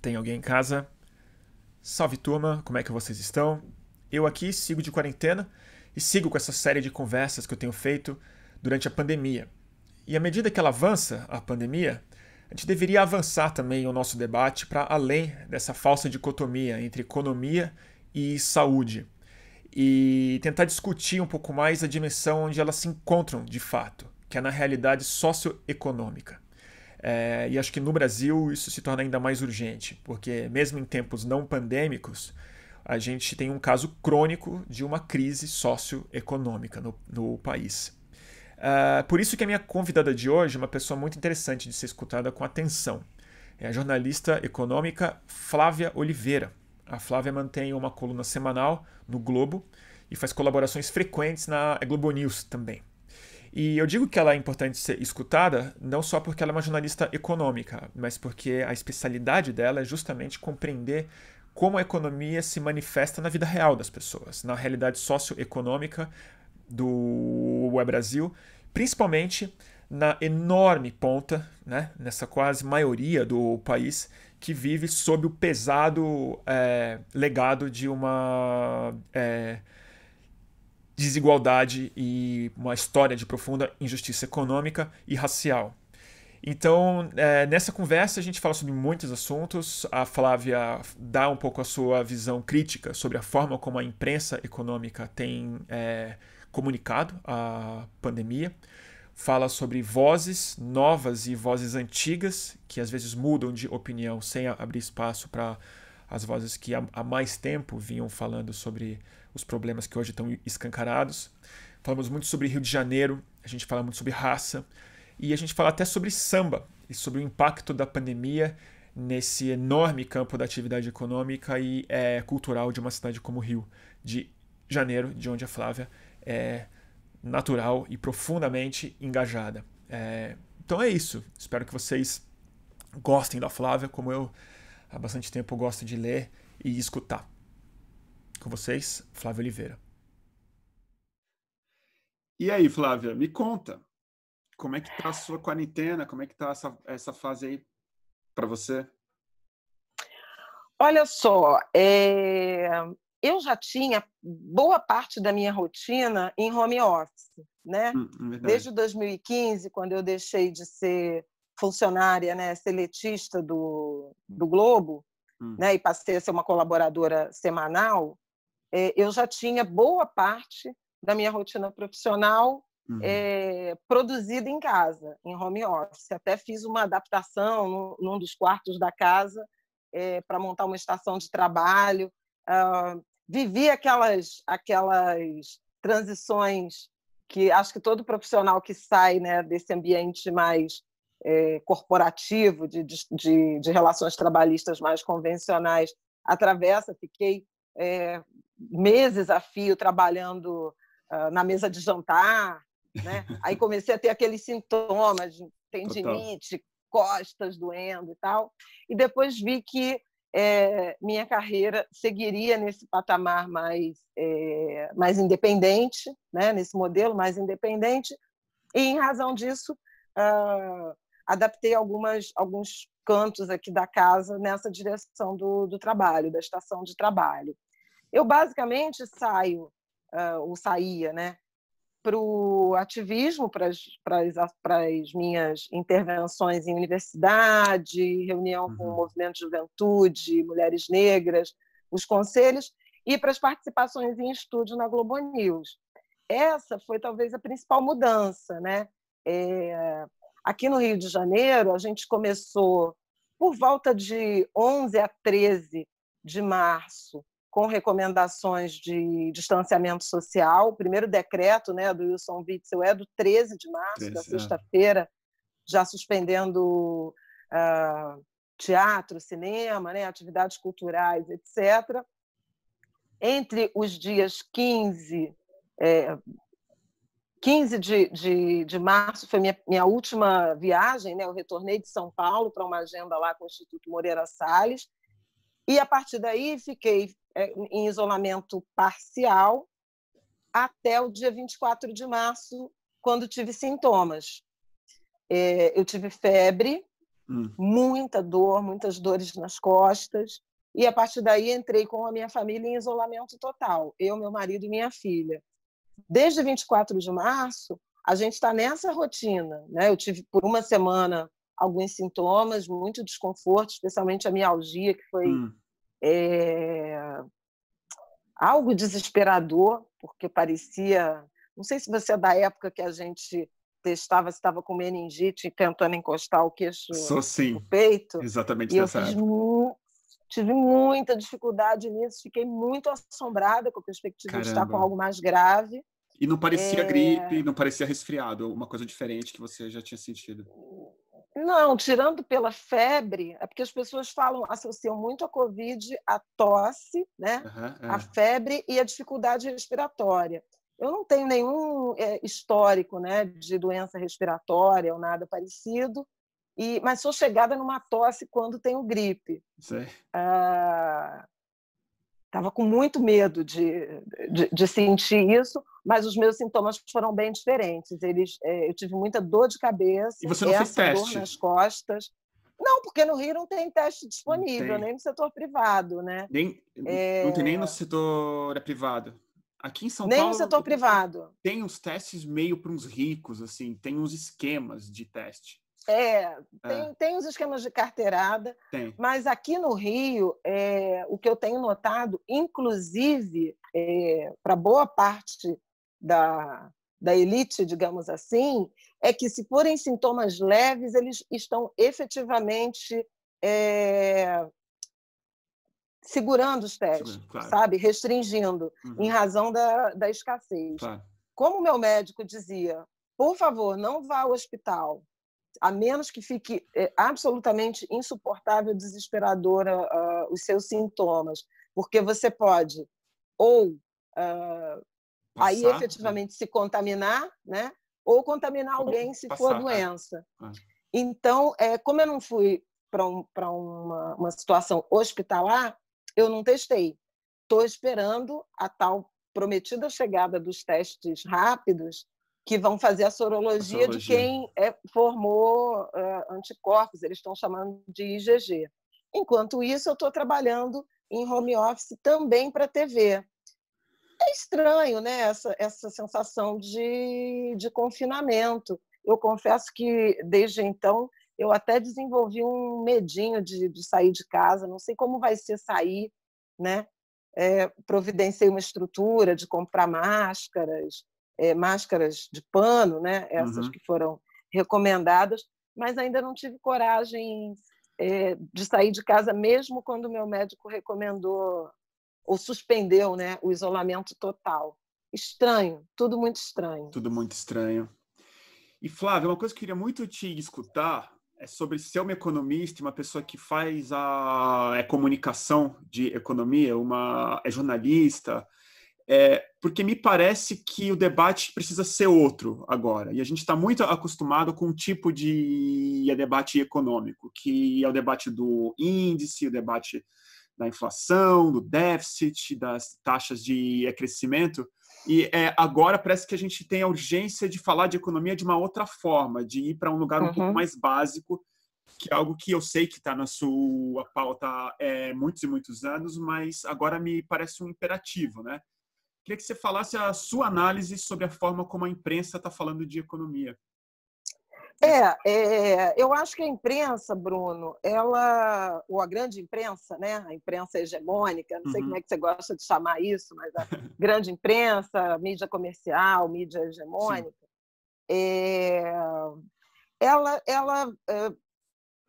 tem alguém em casa? Salve turma, como é que vocês estão? Eu aqui sigo de quarentena e sigo com essa série de conversas que eu tenho feito durante a pandemia. E à medida que ela avança, a pandemia, a gente deveria avançar também o nosso debate para além dessa falsa dicotomia entre economia e saúde e tentar discutir um pouco mais a dimensão onde elas se encontram de fato, que é na realidade socioeconômica. É, e acho que no Brasil isso se torna ainda mais urgente, porque mesmo em tempos não pandêmicos, a gente tem um caso crônico de uma crise socioeconômica no, no país. Uh, por isso que a minha convidada de hoje é uma pessoa muito interessante de ser escutada com atenção. É a jornalista econômica Flávia Oliveira. A Flávia mantém uma coluna semanal no Globo e faz colaborações frequentes na Globo News também. E eu digo que ela é importante ser escutada não só porque ela é uma jornalista econômica, mas porque a especialidade dela é justamente compreender como a economia se manifesta na vida real das pessoas, na realidade socioeconômica do Web Brasil, principalmente na enorme ponta, né, nessa quase maioria do país que vive sob o pesado é, legado de uma é, desigualdade e uma história de profunda injustiça econômica e racial. Então, é, nessa conversa a gente fala sobre muitos assuntos. A Flávia dá um pouco a sua visão crítica sobre a forma como a imprensa econômica tem é, comunicado a pandemia. Fala sobre vozes novas e vozes antigas, que às vezes mudam de opinião sem abrir espaço para as vozes que há mais tempo vinham falando sobre os problemas que hoje estão escancarados. Falamos muito sobre Rio de Janeiro, a gente fala muito sobre raça e a gente fala até sobre samba e sobre o impacto da pandemia nesse enorme campo da atividade econômica e é, cultural de uma cidade como Rio de Janeiro, de onde a Flávia é natural e profundamente engajada. É, então é isso. Espero que vocês gostem da Flávia, como eu há bastante tempo gosto de ler e escutar. Com vocês, Flávio Oliveira. E aí, Flávia, me conta. Como é que tá a sua quarentena? Como é que tá essa, essa fase aí para você? Olha só, é... eu já tinha boa parte da minha rotina em home office, né? Hum, é Desde 2015, quando eu deixei de ser funcionária, né, seletista do, do Globo, hum. né, e passei a ser uma colaboradora semanal, eh, eu já tinha boa parte da minha rotina profissional uhum. é, produzida em casa, em home office. Até fiz uma adaptação num, num dos quartos da casa é, eh, para montar uma estação de trabalho. Uh, vivi aquelas, aquelas transições que acho que todo profissional que sai né, desse ambiente mais é, corporativo, de, de, de relações trabalhistas mais convencionais, atravessa. Fiquei é, meses a fio trabalhando uh, na mesa de jantar, né? Aí comecei a ter aqueles sintomas, tendinite, costas doendo e tal. E depois vi que é, minha carreira seguiria nesse patamar mais, é, mais independente, né? nesse modelo mais independente, e em razão disso uh, adaptei algumas, alguns cantos aqui da casa nessa direção do, do trabalho, da estação de trabalho. Eu basicamente saio, uh, ou saía, né, para o ativismo, para as minhas intervenções em universidade, reunião uhum. com o movimento de juventude, mulheres negras, os conselhos, e para as participações em estúdio na Globo News. Essa foi talvez a principal mudança. Né? É, aqui no Rio de Janeiro, a gente começou por volta de 11 a 13 de março com recomendações de distanciamento social. O primeiro decreto né, do Wilson Witzel é do 13 de março, da é é. sexta-feira, já suspendendo uh, teatro, cinema, né, atividades culturais, etc. Entre os dias 15, é, 15 de, de, de março foi minha, minha última viagem, né? eu retornei de São Paulo para uma agenda lá com o Instituto Moreira Salles, e a partir daí fiquei é, em isolamento parcial até o dia 24 de março, quando tive sintomas. É, eu tive febre, hum. muita dor, muitas dores nas costas, e a partir daí entrei com a minha família em isolamento total, eu, meu marido e minha filha. Desde 24 de março, a gente está nessa rotina. Né? Eu tive por uma semana alguns sintomas, muito desconforto, especialmente a mialgia, que foi hum é, algo desesperador, porque parecia. Não sei se você é da época que a gente testava se estava com meningite tentando encostar o queixo Sou, sim. no peito. Exatamente e dessa eu Tive muita dificuldade nisso, fiquei muito assombrada com a perspectiva Caramba. de estar com algo mais grave. E não parecia é... gripe, não parecia resfriado, uma coisa diferente que você já tinha sentido. Não, tirando pela febre, é porque as pessoas falam, associam muito a Covid a tosse, né? Uhum, é. A febre e a dificuldade respiratória. Eu não tenho nenhum é, histórico né, de doença respiratória ou nada parecido, e, mas sou chegada numa tosse quando tenho gripe. Sim. Ah, Estava com muito medo de, de, de, sentir isso, mas os meus sintomas foram bem diferentes. Eles, é, eu tive muita dor de cabeça, e você não essa fez teste? dor nas costas. Não, porque no Rio não tem teste disponível, tem. nem no setor privado, né? Nem, é... Não tem nem no setor é, privado. Aqui em São nem Paulo. Nem no setor privado. Tem uns testes meio para uns ricos, assim, tem uns esquemas de teste. É, é, tem, é. tem os esquemas de carteirada, tem. mas aqui no Rio, é, o que eu tenho notado, inclusive é, para boa parte da, da elite, digamos assim, é que se forem sintomas leves, eles estão efetivamente é, segurando os testes, claro. sabe? Restringindo, uhum. em razão da, da escassez. Claro. Como o meu médico dizia, por favor, não vá ao hospital, a menos que fique é, absolutamente insuportável, desesperadora uh, os seus sintomas, porque você pode ou uh, aí efetivamente né? se contaminar, né? Ou contaminar alguém se Passar. for é. doença. É. Então, é, como eu não fui para um, uma, uma situação hospitalar, eu não testei. Estou esperando a tal prometida chegada dos testes rápidos que vão fazer a sorologia, a sorologia. de quem é, formou uh, anticorpos, eles estão chamando de IgG. Enquanto isso, eu estou trabalhando em home office também para TV. É estranho, né, essa, essa sensação de, de confinamento. Eu confesso que, desde então, eu até desenvolvi um medinho de, de sair de casa, não sei como vai ser sair, né? É, providenciei uma estrutura de comprar máscaras, é, máscaras de pano, né? essas uhum. que foram recomendadas, mas ainda não tive coragem é, de sair de casa, mesmo quando o meu médico recomendou ou suspendeu né, o isolamento total. Estranho, tudo muito estranho. Tudo muito estranho. E Flávia, uma coisa que eu queria muito te escutar é sobre ser é uma economista, uma pessoa que faz a é comunicação de economia, uma é jornalista, é, porque me parece que o debate precisa ser outro agora. E a gente está muito acostumado com um tipo de debate econômico, que é o debate do índice, o debate da inflação, do déficit, das taxas de crescimento. E é, agora parece que a gente tem a urgência de falar de economia de uma outra forma, de ir para um lugar um pouco uhum. mais básico, que é algo que eu sei que está na sua pauta há é, muitos e muitos anos, mas agora me parece um imperativo, né? Queria que você falasse a sua análise sobre a forma como a imprensa está falando de economia. É, é, é, eu acho que a imprensa, Bruno, ela, ou a grande imprensa, né, a imprensa hegemônica, não sei uhum. como é que você gosta de chamar isso, mas a grande imprensa, a mídia comercial, mídia hegemônica, é, ela, ela é,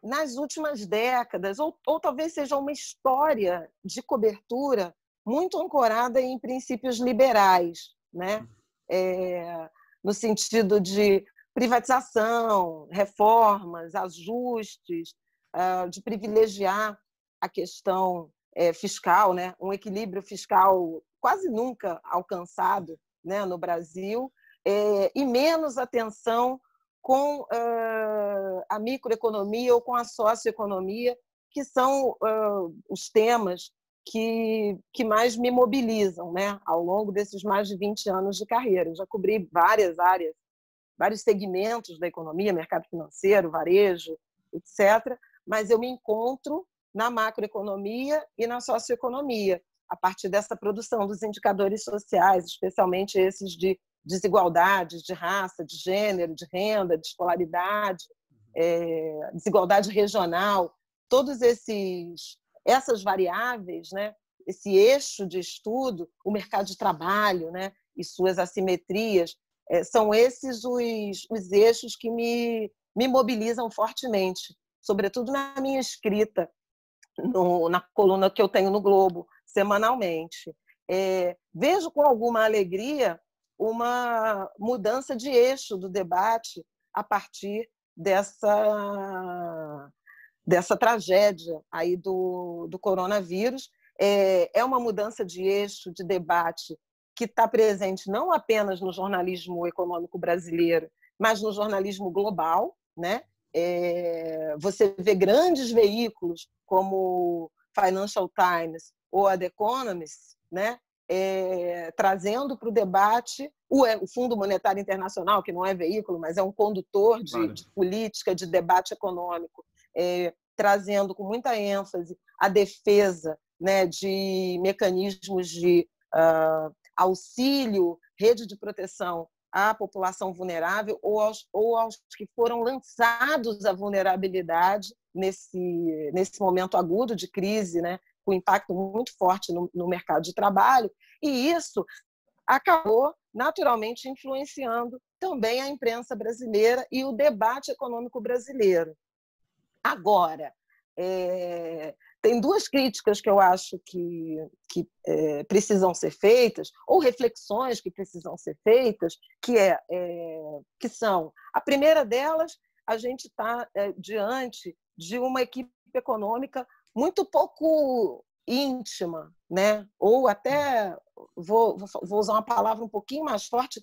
nas últimas décadas, ou, ou talvez seja uma história de cobertura muito ancorada em princípios liberais, né? Uhum. É, no sentido de privatização, reformas, ajustes, ah, de privilegiar a questão é, fiscal, né? um equilíbrio fiscal quase nunca alcançado né, no Brasil, é, e menos atenção com ah, a microeconomia ou com a socioeconomia, que são ah, os temas que, que mais me mobilizam né, ao longo desses mais de 20 anos de carreira. Eu já cobri várias áreas, vários segmentos da economia, mercado financeiro, varejo, etc. Mas eu me encontro na macroeconomia e na socioeconomia, a partir dessa produção dos indicadores sociais, especialmente esses de desigualdades de raça, de gênero, de renda, de escolaridade, é, desigualdade regional, todos esses essas variáveis, né, esse eixo de estudo, o mercado de trabalho né, e suas assimetrias, é, são esses os, os eixos que me, me mobilizam fortemente, sobretudo na minha escrita, no, na coluna que eu tenho no Globo, semanalmente. É, vejo com alguma alegria uma mudança de eixo do debate a partir dessa dessa tragédia aí do, do coronavírus. É, é uma mudança de eixo, de debate, que está presente não apenas no jornalismo econômico brasileiro, mas no jornalismo global. Né? É, você vê grandes veículos como Financial Times ou The Economist, né? É, trazendo para o debate o, é, o, Fundo Monetário Internacional, que não é veículo, mas é um condutor de, claro. de política, de debate econômico, é, trazendo com muita ênfase a defesa né, de mecanismos de uh, auxílio, rede de proteção à população vulnerável ou aos, ou aos que foram lançados à vulnerabilidade nesse, nesse momento agudo de crise, né, com impacto muito forte no, no mercado de trabalho. E isso acabou naturalmente influenciando também a imprensa brasileira e o debate econômico brasileiro. Agora, é, tem duas críticas que eu acho que, que é, precisam ser feitas, ou reflexões que precisam ser feitas, que, é, é que são, a primeira delas, a gente está é, diante de uma equipe econômica muito pouco íntima, né? ou até, vou, vou usar uma palavra um pouquinho mais forte,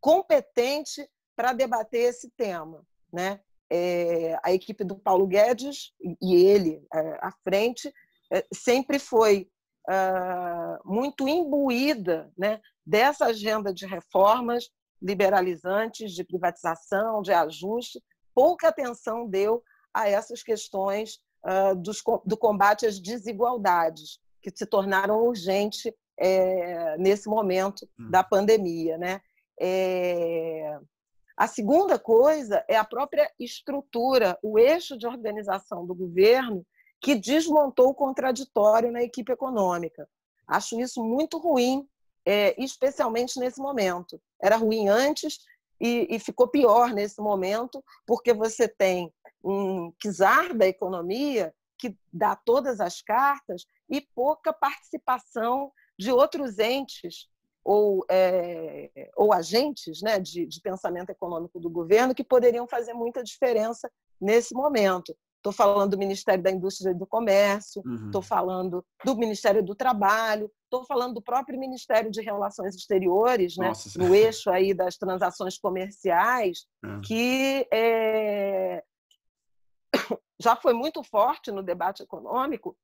competente para debater esse tema. Né? é, a equipe do Paulo Guedes e ele é, à frente é, sempre foi ah, muito imbuída né, dessa agenda de reformas liberalizantes, de privatização, de ajuste. Pouca atenção deu a essas questões ah, dos, do combate às desigualdades, que se tornaram urgentes nesse momento hum. da pandemia. Né? A segunda coisa é a própria estrutura, o eixo de organização do governo que desmontou o contraditório na equipe econômica. Acho isso muito ruim, é, especialmente nesse momento. Era ruim antes e, e, ficou pior nesse momento, porque você tem um czar da economia que dá todas as cartas e pouca participação de outros entes ou, é, ou agentes né, de, de pensamento econômico do governo que poderiam fazer muita diferença nesse momento. Estou falando do Ministério da Indústria e do Comércio, estou uhum. falando do Ministério do Trabalho, estou falando do próprio Ministério de Relações Exteriores, né? no eixo aí das transações comerciais, é. que é... já foi muito forte no debate econômico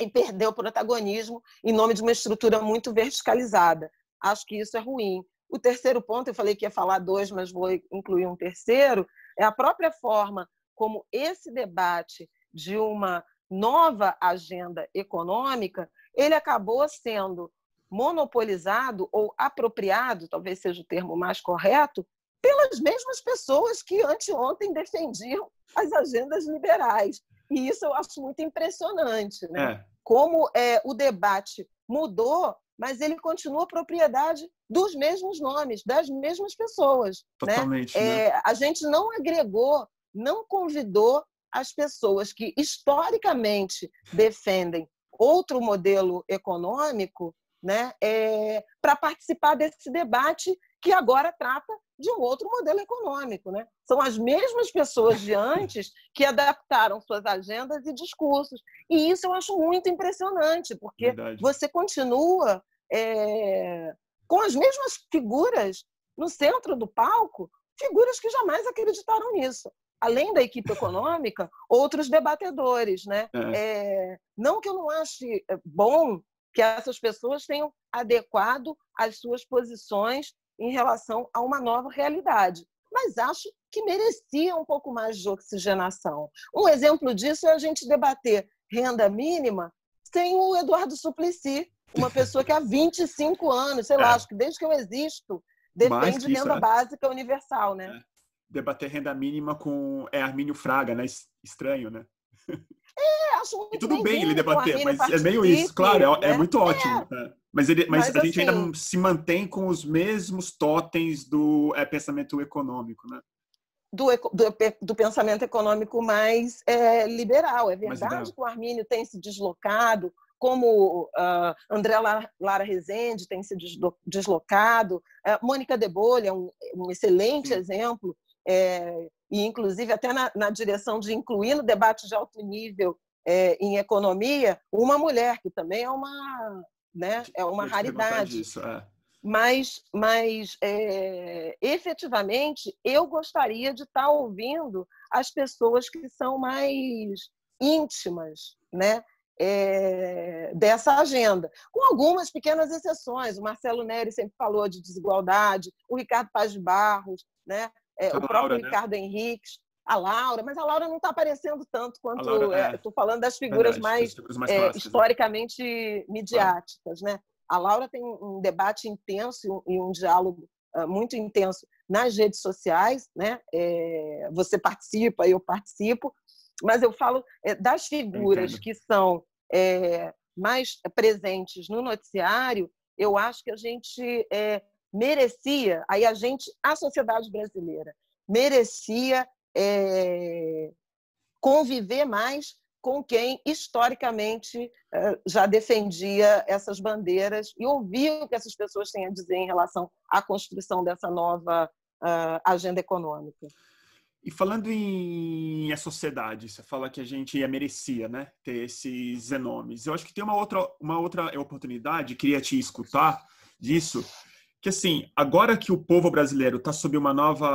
e perdeu protagonismo em nome de uma estrutura muito verticalizada acho que isso é ruim. O terceiro ponto, eu falei que ia falar dois, mas vou incluir um terceiro, é a própria forma como esse debate de uma nova agenda econômica, ele acabou sendo monopolizado ou apropriado, talvez seja o termo mais correto, pelas mesmas pessoas que anteontem defendiam as agendas liberais. E isso eu acho muito impressionante, né? É. Como é, o debate mudou mas ele continua propriedade dos mesmos nomes, das mesmas pessoas. Né? Totalmente. Né? Né? É, a gente não agregou, não convidou as pessoas que historicamente defendem outro modelo econômico né, é, para participar desse debate que agora trata de um outro modelo econômico. Né? São as mesmas pessoas de antes que adaptaram suas agendas e discursos. E isso eu acho muito impressionante, porque Verdade. você continua é, com as mesmas figuras no centro do palco, figuras que jamais acreditaram nisso. Além da equipe econômica, outros debatedores. Né? É. É, não que eu não ache eh, bom que essas pessoas tenham adequado as suas posições em relação a uma nova realidade, mas acho que merecia um pouco mais de oxigenação. Um exemplo disso é a gente debater renda mínima sem o Eduardo Suplicy, uma pessoa que há 25 anos, sei lá, é. acho que desde que eu existo, defende isso, renda é. básica universal, né? É. Debater renda mínima com é Armínio Fraga, né? Estranho, né? É, acho muito e Tudo bem, ele debater, mas é meio isso, claro, é, é né? muito ótimo. É. Né? Mas, ele, mas, mas a assim, gente ainda assim se mantém com os mesmos totens do pensamento econômico, né? Do, do, do, pensamento econômico mais é, liberal. É verdade que o Armínio tem se deslocado, como uh, André Lara Rezende tem se deslocado, uh, Mônica de Bolha é um, um, excelente Sim. exemplo, é, e inclusive até na, na, direção de incluir no debate de alto nível é, em economia uma mulher, que também é uma, né, é uma raridade. Disso, é. Mas, mas efetivamente, eu gostaria de estar tá ouvindo as pessoas que são mais íntimas, né? é, dessa agenda, com algumas pequenas exceções. O Marcelo Neri sempre falou de desigualdade, o Ricardo Paz de Barros, né? É, o próprio Laura, né? Ricardo né? a Laura, mas a Laura não está aparecendo tanto quanto estou é, é. falando das figuras verdade, mais, figuras mais eh, clássicas, né? historicamente midiáticas, né? A Laura tem um debate intenso e um diálogo ah, muito intenso nas redes sociais, né? você participa, eu participo, mas eu falo das figuras Entendo. que são é, mais presentes no noticiário, eu acho que a gente é, merecia, aí a gente, a sociedade brasileira, merecia é, conviver mais com quem historicamente já defendia essas bandeiras e ouvir o que essas pessoas têm a dizer em relação à construção dessa nova ah, agenda econômica. E falando em a sociedade, você fala que a gente é merecia, né, ter esses enomes. Eu acho que tem uma outra, uma outra oportunidade, queria te escutar disso, que assim, agora que o povo brasileiro está sob uma nova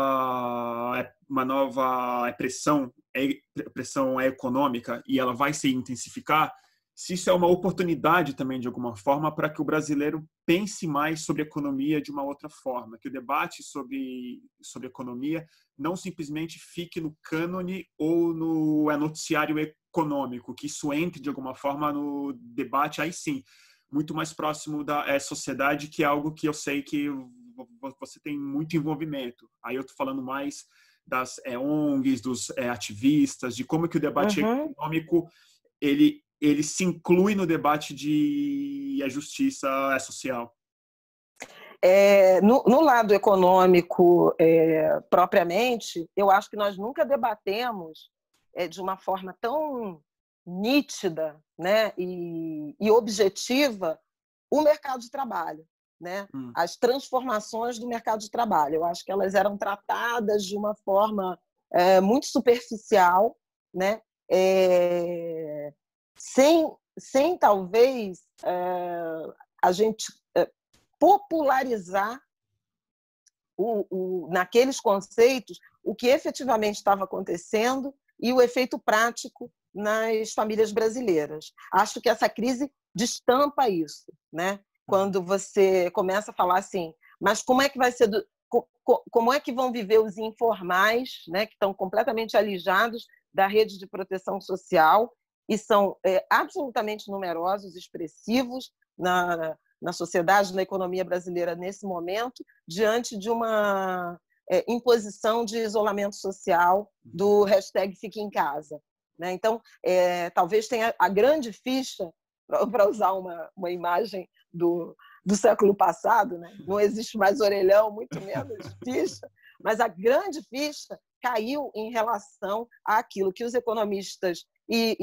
uma nova pressão, é, pressão econômica e ela vai se intensificar, se isso é uma oportunidade também, de alguma forma, para que o brasileiro pense mais sobre economia de uma outra forma, que o debate sobre, sobre economia não simplesmente fique no cânone ou no é, noticiário econômico, que isso entre de alguma forma no debate, aí sim, muito mais próximo da é, sociedade, que é algo que eu sei que você tem muito envolvimento. Aí eu estou falando mais das é, ONGs, dos é, ativistas, de como que o debate uhum. econômico ele ele se inclui no debate de a justiça é social? É, no, no, lado econômico é, propriamente, eu acho que nós nunca debatemos é, de uma forma tão nítida né, e, e objetiva o mercado de trabalho, né? Hum. as transformações do mercado de trabalho. Eu acho que elas eram tratadas de uma forma é, muito superficial, né? É, sem, sem talvez eh, a gente eh, popularizar o, o, naqueles conceitos o que efetivamente estava acontecendo e o efeito prático nas famílias brasileiras. Acho que essa crise destampa isso, né? Quando você começa a falar assim, mas como é que vai ser do, como é que vão viver os informais, né, que estão completamente alijados da rede de proteção social e são é, absolutamente numerosos, expressivos na, na sociedade, na economia brasileira nesse momento, diante de uma é, imposição de isolamento social do uhum. hashtag Fique em Casa. Né? Então, é, talvez tenha a grande ficha, para usar uma, uma imagem do, do século passado, né? não existe mais orelhão, muito menos ficha, mas a grande ficha caiu em relação àquilo que os economistas e,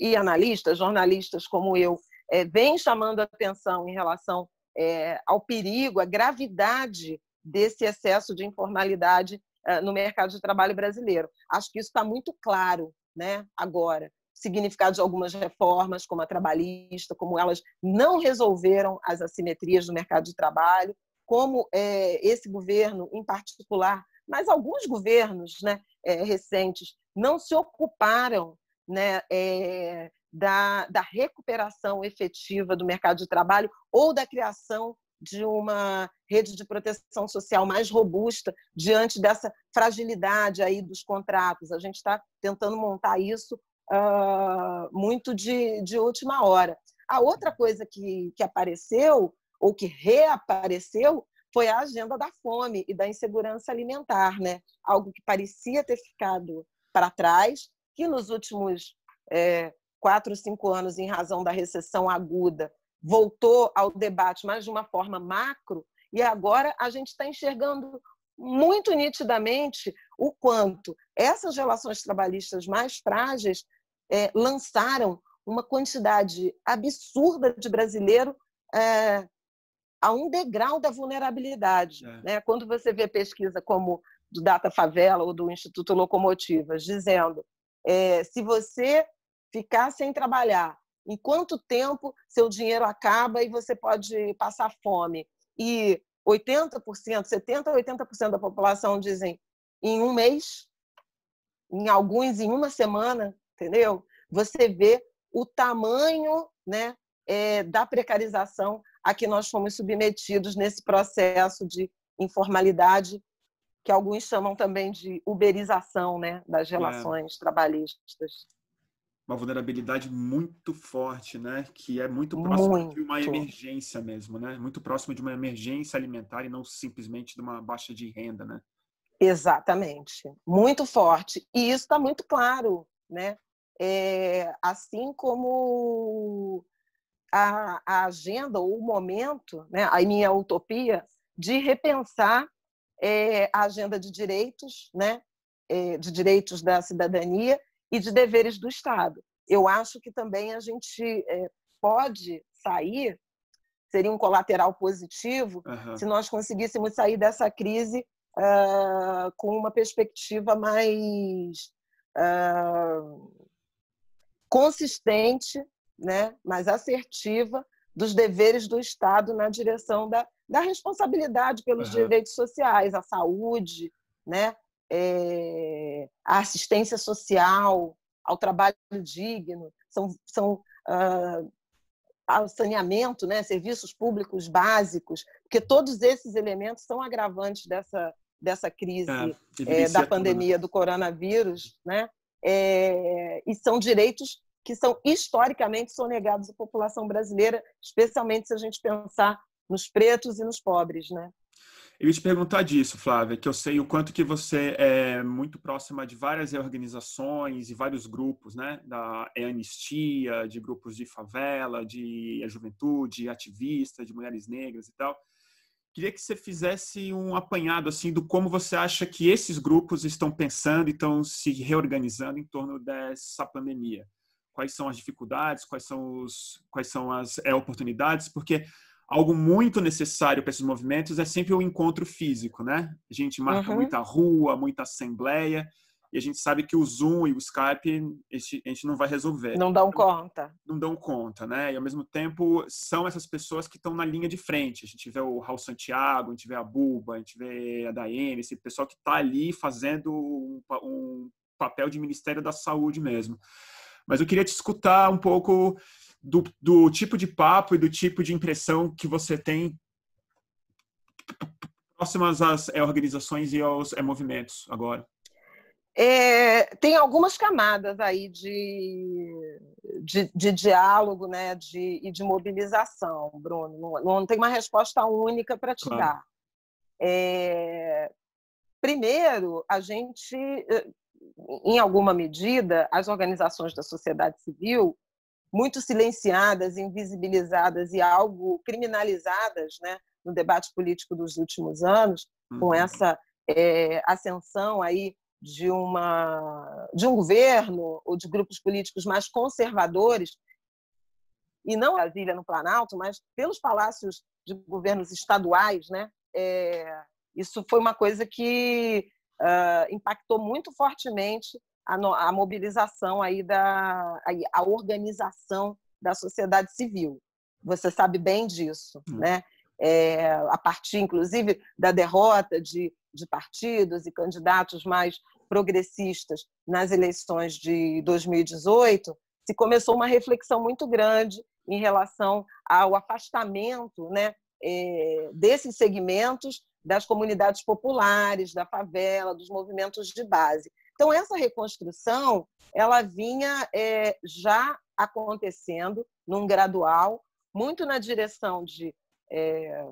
e, e analistas, jornalistas como eu, é, eh, vem chamando atenção em relação é, ao perigo, à gravidade desse excesso de informalidade é, no mercado de trabalho brasileiro. Acho que isso está muito claro né, agora. O significado de algumas reformas, como a trabalhista, como elas não resolveram as assimetrias do mercado de trabalho, como é, esse governo em particular, mas alguns governos né, recentes, não se ocuparam né, é, da, da recuperação efetiva do mercado de trabalho ou da criação de uma rede de proteção social mais robusta diante dessa fragilidade aí dos contratos. A gente está tentando montar isso uh, muito de, de última hora. A outra coisa que, que apareceu, ou que reapareceu, foi a agenda da fome e da insegurança alimentar, né? Algo que parecia ter ficado para trás, que nos últimos é, quatro, cinco anos, em razão da recessão aguda, voltou ao debate, mas de uma forma macro, e agora a gente está enxergando muito nitidamente o quanto essas relações trabalhistas mais frágeis é, lançaram uma quantidade absurda de brasileiro é, a um degrau da vulnerabilidade. É. Né? Quando você vê pesquisa como do Data Favela ou do Instituto Locomotivas dizendo é, se você ficar sem trabalhar, em quanto tempo seu dinheiro acaba e você pode passar fome? E 80%, 70% a 80% da população dizem em um mês, em alguns em uma semana, entendeu? Você vê o tamanho né, é, da precarização a que nós fomos submetidos nesse processo de informalidade que alguns chamam também de uberização né, das é. relações é. trabalhistas. Uma vulnerabilidade muito forte, né? Que é muito próximo muito. de uma emergência mesmo, né? Muito próximo de uma emergência alimentar e não simplesmente de uma baixa de renda, né? Exatamente. Muito forte. E isso está muito claro, né? É, assim como a, a, agenda ou o momento, né, a minha utopia, de repensar é, a agenda de direitos, né, é, de direitos da cidadania e de deveres do Estado. Eu acho que também a gente é, pode sair, seria um colateral positivo, uhum. se nós conseguíssemos sair dessa crise uh, com uma perspectiva mais uh, consistente, né, mais assertiva dos deveres do Estado na direção da da responsabilidade pelos uhum. direitos sociais, a saúde, né? É, a assistência social, ao trabalho digno, são, são uh, ao saneamento, né? serviços públicos básicos, porque todos esses elementos são agravantes dessa, dessa crise é, é, da né? pandemia tudo. do coronavírus, né? É, e são direitos que são historicamente sonegados à população brasileira, especialmente se a gente pensar nos pretos e nos pobres, né? Eu ia te perguntar disso, Flávia, que eu sei o quanto que você é muito próxima de várias organizações e vários grupos, né? Da é anistia, de grupos de favela, de é juventude, ativista, de mulheres negras e tal. Queria que você fizesse um apanhado assim do como você acha que esses grupos estão pensando, estão se reorganizando em torno dessa pandemia. Quais são as dificuldades? Quais são os? Quais são as é, oportunidades? Porque algo muito necessário para esses movimentos é sempre o encontro físico, né? A gente marca uhum. muita rua, muita assembleia, e a gente sabe que o Zoom e o Skype a gente não vai resolver. Não dão então, conta. Não dão conta, né? E ao mesmo tempo são essas pessoas que estão na linha de frente. A gente vê o Raul Santiago, a gente vê a Buba, a gente vê a Daiane, esse pessoal que está ali fazendo um, um papel de Ministério da Saúde mesmo. Mas eu queria te escutar um pouco do, do tipo de papo e do tipo de impressão que você tem próximas às é, organizações e aos é, movimentos agora? É, tem algumas camadas aí de, de, de, diálogo né, de, e de mobilização, Bruno. Não, não tem uma resposta única para te claro. dar. É, primeiro, a gente, em alguma medida, as organizações da sociedade civil muito silenciadas, invisibilizadas e algo criminalizadas né, no debate político dos últimos anos, com uhum. essa é, ascensão aí de, uma, de um governo ou de grupos políticos mais conservadores, e não Brasília no Planalto, mas pelos palácios de governos estaduais, né? É, isso foi uma coisa que uh, impactou muito fortemente a, a mobilização aí da a, a organização da sociedade civil. Você sabe bem disso, hum. né? É, a partir, inclusive, da derrota de, de partidos e candidatos mais progressistas nas eleições de 2018, se começou uma reflexão muito grande em relação ao afastamento né, é, desses segmentos das comunidades populares, da favela, dos movimentos de base. Então, essa reconstrução ela vinha é, já acontecendo num gradual, muito na direção de é,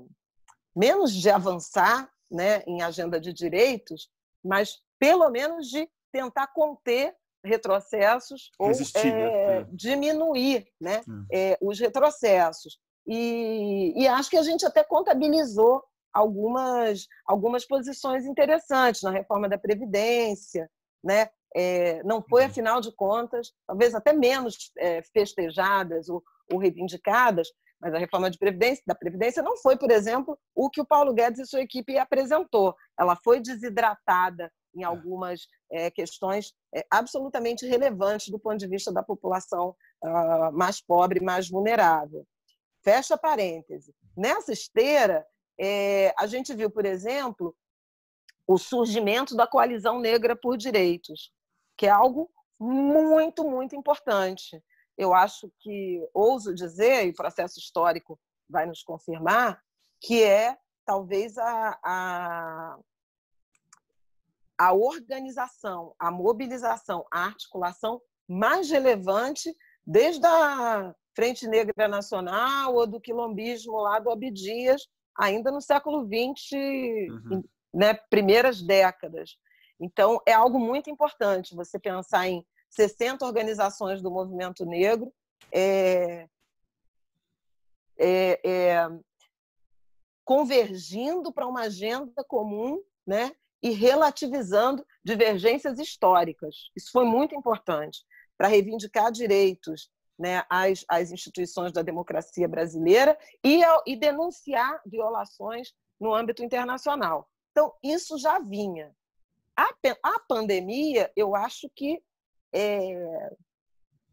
menos de avançar né, em agenda de direitos, mas pelo menos de tentar conter retrocessos ou é, né? é, diminuir né, é. é. os retrocessos. E, e, acho que a gente até contabilizou algumas, algumas posições interessantes na reforma da Previdência, né? É, não foi, uhum. afinal de contas, talvez até menos é, festejadas ou, ou, reivindicadas, mas a reforma de Previdência, da Previdência não foi, por exemplo, o que o Paulo Guedes e sua equipe apresentou. Ela foi desidratada em é. algumas é, questões absolutamente relevantes do ponto de vista da população uh, mais pobre, mais vulnerável. Fecha parêntese. Uhum. Nessa esteira, a gente viu, por exemplo, o surgimento da coalizão negra por direitos, que é algo muito, muito importante. Eu acho que, ouso dizer, e o processo histórico vai nos confirmar, que é talvez a, a, a organização, a mobilização, a articulação mais relevante desde a Frente Negra Nacional ou do quilombismo lá do Abdias, ainda no século XX, uhum né, primeiras décadas. Então, é algo muito importante você pensar em 60 organizações do movimento negro. É, é, é, convergindo para uma agenda comum né, e relativizando divergências históricas. Isso foi muito importante para reivindicar direitos né, às, às instituições da democracia brasileira e, e denunciar violações no âmbito internacional. Então, isso já vinha. A, a pandemia, eu acho que é,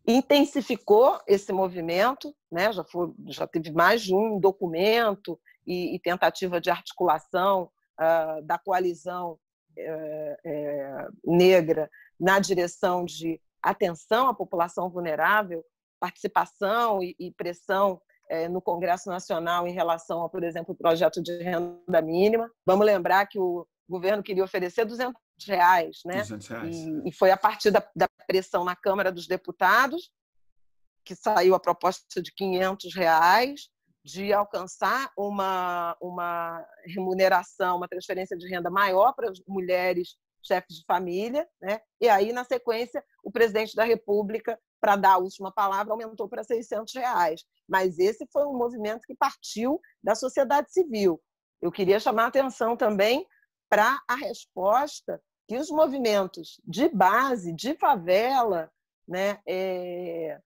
intensificou esse movimento, né? já, foi, já teve mais de um documento e, e tentativa de articulação uh, da coalizão é, é, negra na direção de atenção à população vulnerável, participação e, e pressão é, no Congresso Nacional em relação, a, por exemplo, o projeto de renda mínima. Vamos lembrar que o governo queria oferecer 200 reais, né? 200 reais. E, e foi a partir da, da, pressão na Câmara dos Deputados que saiu a proposta de 500 reais de alcançar uma, uma remuneração, uma transferência de renda maior para as mulheres chefes de família, né? E aí, na sequência, o presidente da República para dar a última palavra, aumentou para 600 reais. Mas esse foi um movimento que partiu da sociedade civil. Eu queria chamar a atenção também para a resposta que os movimentos de base, de favela, né, é,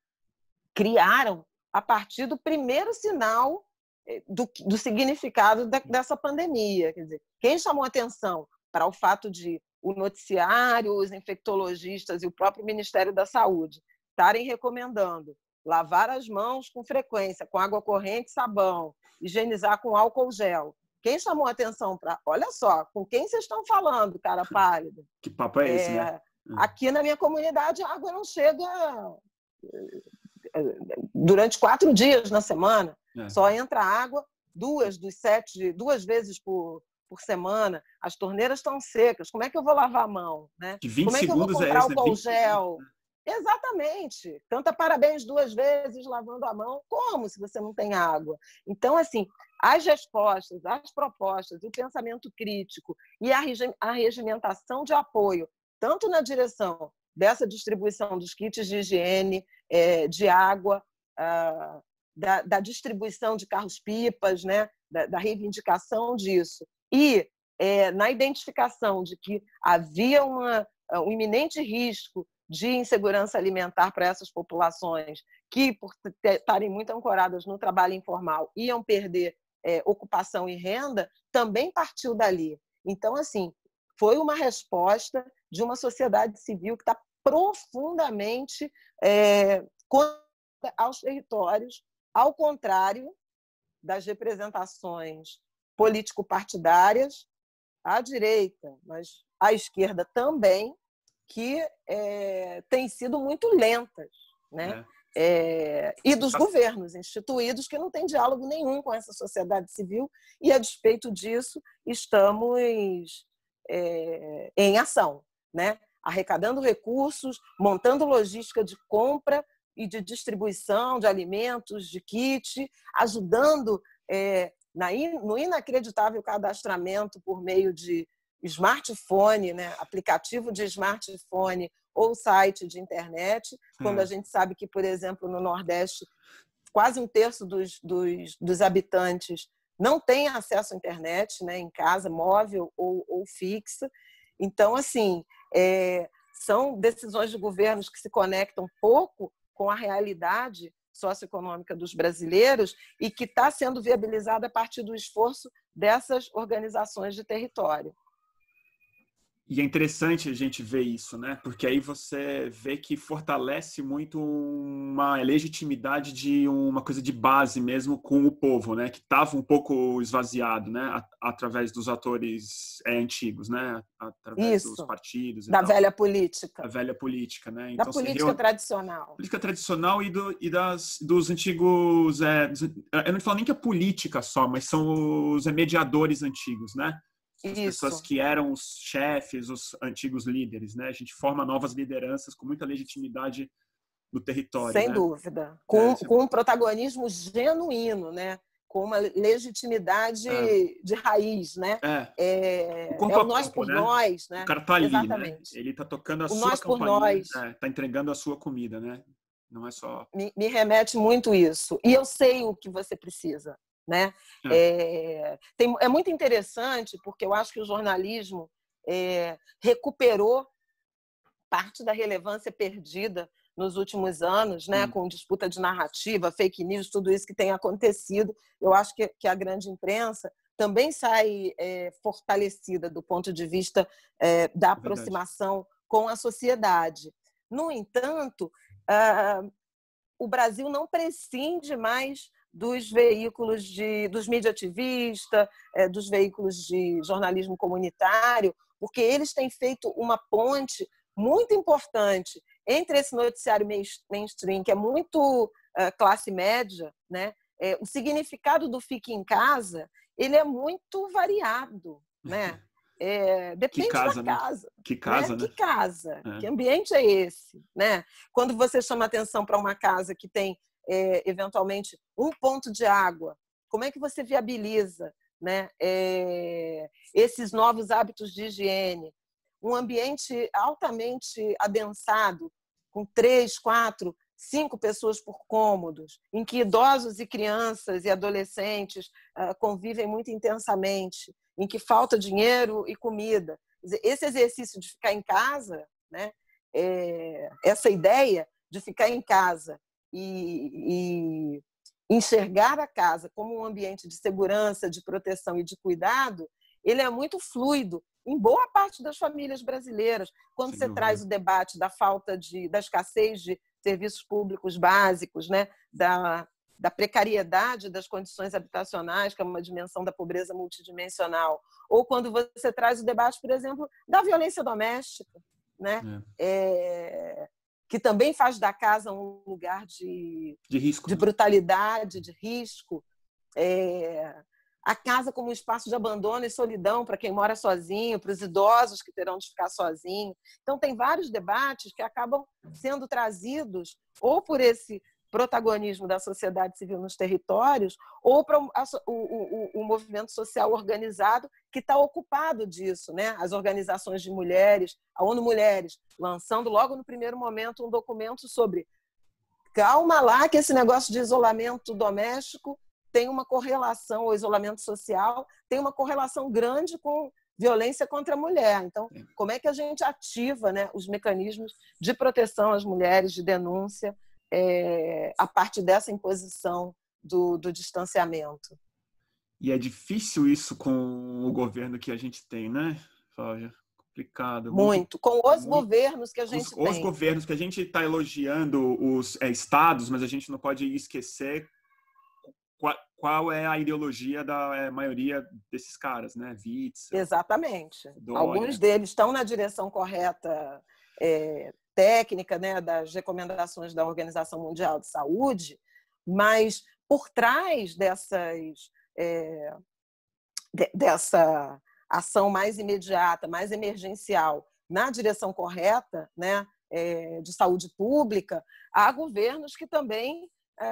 criaram a partir do primeiro sinal é, do, do significado da, dessa pandemia. Quer dizer, quem chamou atenção para o fato de o noticiário, os infectologistas e o próprio Ministério da Saúde estarem recomendando lavar as mãos com frequência, com água corrente, sabão, higienizar com álcool gel. Quem chamou atenção para. Olha só, com quem vocês estão falando, cara pálido? Que papo é, é esse, né? É, ah. Aqui na minha comunidade, a água não chega eh, durante quatro dias na semana. É. Só entra água duas dos sete, duas vezes por, por semana. As torneiras estão secas. Como é que eu vou lavar a mão? Né? Como é que eu vou é comprar é esse, né? álcool gel? É. Exatamente. Canta parabéns duas vezes lavando a mão. Como se você não tem água? Então, assim, as respostas, as propostas, o pensamento crítico e a regimentação de apoio, tanto na direção dessa distribuição dos kits de higiene, eh, de água, ah, da, distribuição de carros-pipas, né? da reivindicação disso, e eh, na identificação de que havia uma, ah, um iminente risco de insegurança alimentar para essas populações que, por estarem muito ancoradas no trabalho informal, iam perder é, ocupação e renda, também partiu dali. Então, assim, foi uma resposta de uma sociedade civil que está profundamente é, aos territórios, ao contrário das representações político-partidárias, à direita, mas à esquerda também, que é, têm sido muito lentas, né? É. É, e dos governos instituídos que não têm diálogo nenhum com essa sociedade civil e a despeito disso estamos eh, em ação, né? Arrecadando recursos, montando logística de compra e de distribuição de alimentos, de kit, ajudando na, no inacreditável cadastramento por meio de smartphone, né, aplicativo de smartphone ou site de internet, quando a gente sabe que, por exemplo, no Nordeste, quase um terço dos, dos, dos habitantes não tem acesso à internet né, em casa, móvel ou, ou fixa. Então, assim, é, são decisões de governos que se conectam pouco com a realidade socioeconômica dos brasileiros e que está sendo viabilizada a partir do esforço dessas organizações de território. E é interessante a gente ver isso, né? Porque aí você vê que fortalece muito uma legitimidade de uma coisa de base mesmo com o povo, né? Que estava um pouco esvaziado, né? Através dos atores é, antigos, né? Através isso, dos partidos. da tal. velha política. Da velha política, né? Então, da política reúne... tradicional. Política tradicional e, do, e das, dos antigos. É, eu não falo nem que é política só, mas são os mediadores antigos, né? As Isso. pessoas que eram os chefes, os antigos líderes, né? A gente forma novas lideranças com muita legitimidade no território. Sem né? dúvida. É, com, é, com um protagonismo genuíno, né? Com uma legitimidade é. de raiz, né? É. é o, corpo é o nós corpo, por né? nós, né? O cara tá ali, né? Exatamente. né? Ele tá tocando a o sua nós campainha, por nós. Né? tá entregando a sua comida, né? Não é só... Me, me remete muito isso. E eu sei o que você precisa. Né? É. é, tem, é muito interessante, porque eu acho que o jornalismo é, recuperou parte da relevância perdida nos últimos anos, né, hum. com disputa de narrativa, fake news, tudo isso que tem acontecido. Eu acho que, que a grande imprensa também sai é, fortalecida do ponto de vista é, da é aproximação Verdade. com a sociedade. No entanto, ah, o Brasil não prescinde mais dos veículos de, dos mídia ativista, é, dos veículos de jornalismo comunitário, porque eles têm feito uma ponte muito importante entre esse noticiário mainstream, que é muito é, classe média, né? É, o significado do fique em casa ele é muito variado, né? É, depende que casa, da casa. Né? Que né? casa, né? Que casa. É. Que ambiente é esse, né? Quando você chama atenção para uma casa que tem é, eventualmente, um ponto de água? Como é que você viabiliza né, é, esses novos hábitos de higiene? Um ambiente altamente adensado, com três, quatro, cinco pessoas por cômodos, em que idosos e crianças e adolescentes ah, convivem muito intensamente, em que falta dinheiro e comida. Esse exercício de ficar em casa, né? É, essa ideia de ficar em casa e, e enxergar a casa como um ambiente de segurança, de proteção e de cuidado, ele é muito fluido em boa parte das famílias brasileiras. Quando Sim, você traz o debate da falta de, da escassez de serviços públicos básicos, né, da, da precariedade das condições habitacionais, que é uma dimensão da pobreza multidimensional, ou quando você traz o debate, por exemplo, da violência doméstica, né, é. É, que também faz da casa um lugar de, de, risco, de né? brutalidade, de risco. É, a casa como um espaço de abandono e solidão para quem mora sozinho, para os idosos que terão de ficar sozinhos. Então, tem vários debates que acabam sendo trazidos ou por esse protagonismo da sociedade civil nos territórios ou para o, o, o movimento social organizado que está ocupado disso, né? As organizações de mulheres, a ONU Mulheres, lançando logo no primeiro momento um documento sobre calma lá que esse negócio de isolamento doméstico tem uma correlação, o isolamento social tem uma correlação grande com violência contra a mulher. Então, como é que a gente ativa né, os mecanismos de proteção às mulheres, de denúncia, é, a parte dessa imposição do, do distanciamento. E é difícil isso com o governo que a gente tem, né, Flávia? Complicado. Muito. Com os muito. governos que a gente os, tem. Os governos que a gente está elogiando os é, estados, mas a gente não pode esquecer qual, qual é a ideologia da é, maioria desses caras, né? Witz. Exatamente. Dória. Alguns deles estão na direção correta é, técnica né, das recomendações da Organização Mundial de Saúde, mas por trás dessas, é, de, dessa ação mais imediata, mais emergencial, na direção correta né, é, de saúde pública, há governos que também, é,